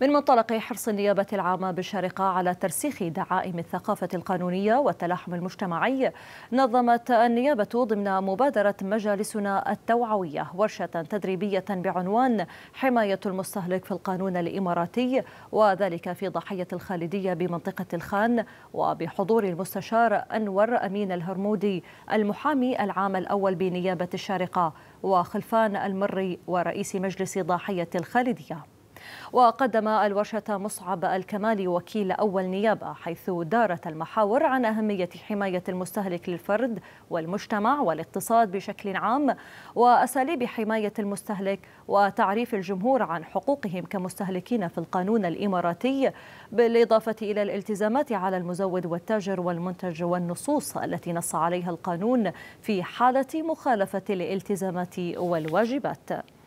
من منطلق حرص النيابة العامة بالشارقة على ترسيخ دعائم الثقافة القانونية والتلاحم المجتمعي نظمت النيابة ضمن مبادرة مجالسنا التوعوية ورشة تدريبية بعنوان حماية المستهلك في القانون الإماراتي وذلك في ضاحية الخالدية بمنطقة الخان وبحضور المستشار أنور أمين الهرمودي المحامي العام الأول بنيابة الشارقة وخلفان المري ورئيس مجلس ضاحية الخالدية وقدم الورشة مصعب الكمالي وكيل أول نيابة حيث دارت المحاور عن أهمية حماية المستهلك للفرد والمجتمع والاقتصاد بشكل عام وأساليب حماية المستهلك وتعريف الجمهور عن حقوقهم كمستهلكين في القانون الإماراتي بالإضافة إلى الالتزامات على المزود والتاجر والمنتج والنصوص التي نص عليها القانون في حالة مخالفة الالتزامات والواجبات